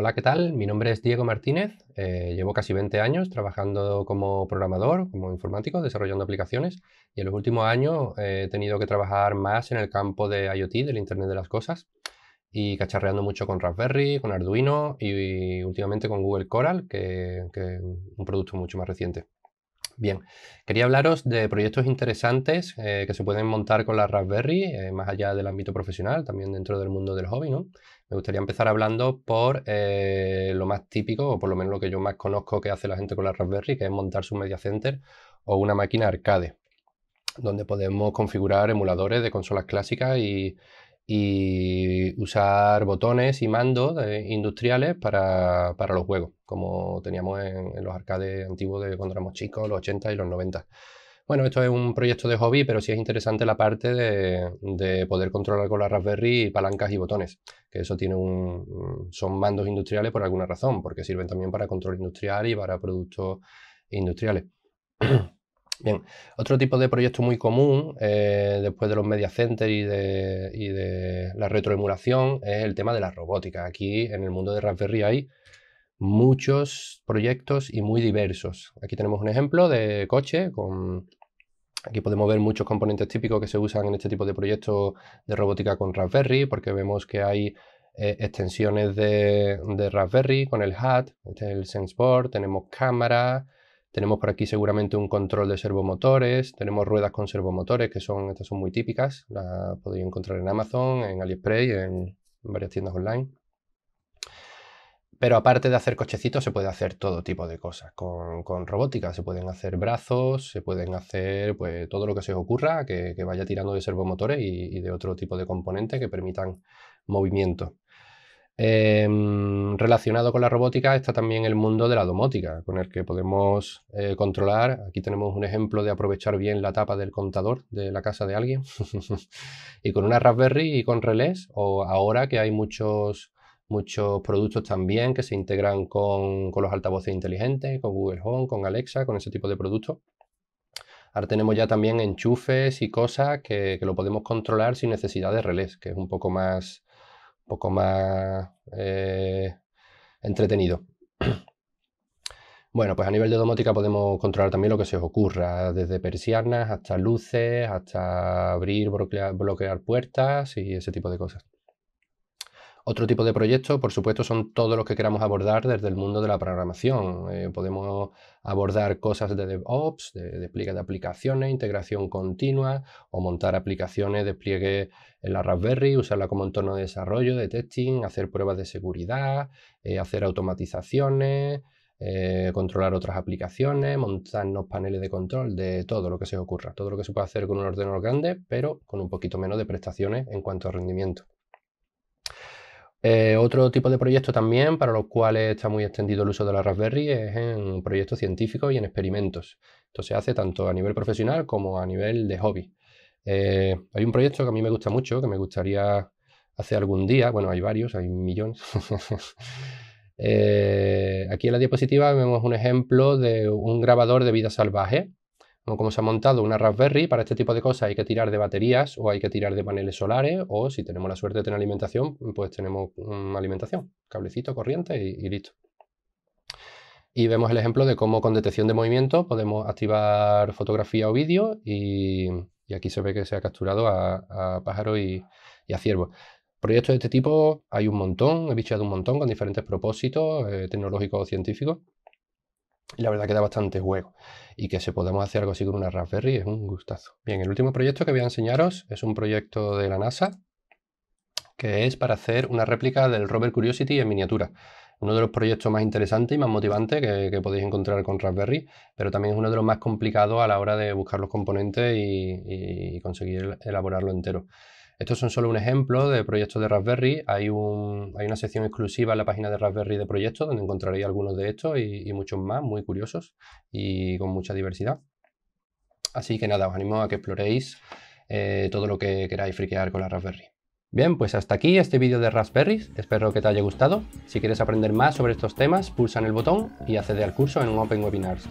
Hola, ¿qué tal? Mi nombre es Diego Martínez. Eh, llevo casi 20 años trabajando como programador, como informático, desarrollando aplicaciones. Y en los últimos años eh, he tenido que trabajar más en el campo de IoT, del Internet de las Cosas, y cacharreando mucho con Raspberry, con Arduino y, y últimamente con Google Coral, que es un producto mucho más reciente. Bien, quería hablaros de proyectos interesantes eh, que se pueden montar con la Raspberry, eh, más allá del ámbito profesional, también dentro del mundo del hobby, ¿no? Me gustaría empezar hablando por eh, lo más típico, o por lo menos lo que yo más conozco que hace la gente con la Raspberry, que es montar su media center o una máquina arcade, donde podemos configurar emuladores de consolas clásicas y y usar botones y mandos eh, industriales para, los juegos, como teníamos en, los arcades antiguos de cuando éramos chicos, los 80 y los 90. Bueno, esto es un proyecto de hobby, pero sí es interesante la parte de, poder controlar con la Raspberry palancas y botones, que eso tiene un, son mandos industriales por alguna razón, porque sirven también para control industrial y para productos industriales. Bien, otro tipo de proyecto muy común, eh, después de los media center y de, la retroemulación, es el tema de la robótica. Aquí en el mundo de Raspberry hay muchos proyectos y muy diversos. Aquí tenemos un ejemplo de coche Aquí podemos ver muchos componentes típicos que se usan en este tipo de proyectos de robótica con Raspberry, porque vemos que hay eh, extensiones de, Raspberry con el HAT, este el SenseBoard, tenemos cámaras, tenemos por aquí seguramente un control de servomotores, tenemos ruedas con servomotores, que son, estas son muy típicas, las podéis encontrar en Amazon, en AliExpress, en, varias tiendas online. Pero aparte de hacer cochecitos, se puede hacer todo tipo de cosas con, robótica. Se pueden hacer brazos, se pueden hacer pues, todo lo que se os ocurra, que, vaya tirando de servomotores y, de otro tipo de componentes que permitan movimiento. Em, relacionado con la robótica está también el mundo de la domótica, con el que podemos eh, controlar. Aquí tenemos un ejemplo de aprovechar bien la tapa del contador de la casa de alguien. y con una Raspberry y con relés, o ahora que hay muchos, muchos productos también que se integran con, los altavoces inteligentes, con Google Home, con Alexa, con ese tipo de productos. Ahora tenemos ya también enchufes y cosas que, que, lo podemos controlar sin necesidad de relés, que es un poco más, poco más eh, entretenido. Bueno, pues a nivel de domótica podemos controlar también lo que se os ocurra, desde persianas hasta luces, hasta abrir, bloquear, bloquear puertas y ese tipo de cosas. Otro tipo de proyectos, por supuesto, son todos los que queramos abordar desde el mundo de la programación. Eh, podemos abordar cosas de DevOps, de despliegue de aplicaciones, integración continua, o montar aplicaciones, despliegue en la Raspberry, usarla como entorno de desarrollo, de testing, hacer pruebas de seguridad, eh, hacer automatizaciones, eh, controlar otras aplicaciones, montarnos paneles de control de todo lo que se ocurra, todo lo que se puede hacer con un ordenador grande, pero con un poquito menos de prestaciones en cuanto a rendimiento. Eh, otro tipo de proyecto también para los cuales está muy extendido el uso de la Raspberry es en proyectos científicos y en experimentos. Esto se hace tanto a nivel profesional como a nivel de hobby. Eh, hay un proyecto que a mí me gusta mucho, que me gustaría hacer algún día. Bueno, hay varios, hay millones. Eh, aquí en la diapositiva vemos un ejemplo de un grabador de vida salvaje como se ha montado una Raspberry, para este tipo de cosas hay que tirar de baterías o hay que tirar de paneles solares o si tenemos la suerte de tener alimentación, pues tenemos alimentación, cablecito, corriente y, listo. Y vemos el ejemplo de cómo con detección de movimiento podemos activar fotografía o vídeo y, aquí se ve que se ha capturado a, pájaros y, a ciervos. Proyectos de este tipo hay un montón, he bichado un montón con diferentes propósitos eh, tecnológicos o científicos y la verdad que da bastante juego. Y que se podemos hacer algo así con una Raspberry es un gustazo. Bien, el último proyecto que voy a enseñaros es un proyecto de la NASA que es para hacer una réplica del rover Curiosity en miniatura. Uno de los proyectos más interesantes y más motivantes que, podéis encontrar con Raspberry, pero también es uno de los más complicados a la hora de buscar los componentes y conseguir elaborarlo entero. Estos son solo un ejemplo de proyectos de Raspberry. Hay, una sección exclusiva en la página de Raspberry de proyectos donde encontraréis algunos de estos y, muchos más, muy curiosos y con mucha diversidad. Así que nada, os animo a que exploréis eh, todo lo que queráis friquear con la Raspberry. Bien, pues hasta aquí este vídeo de Raspberry, espero que te haya gustado. Si quieres aprender más sobre estos temas, pulsa en el botón y accede al curso en un Open Webinars.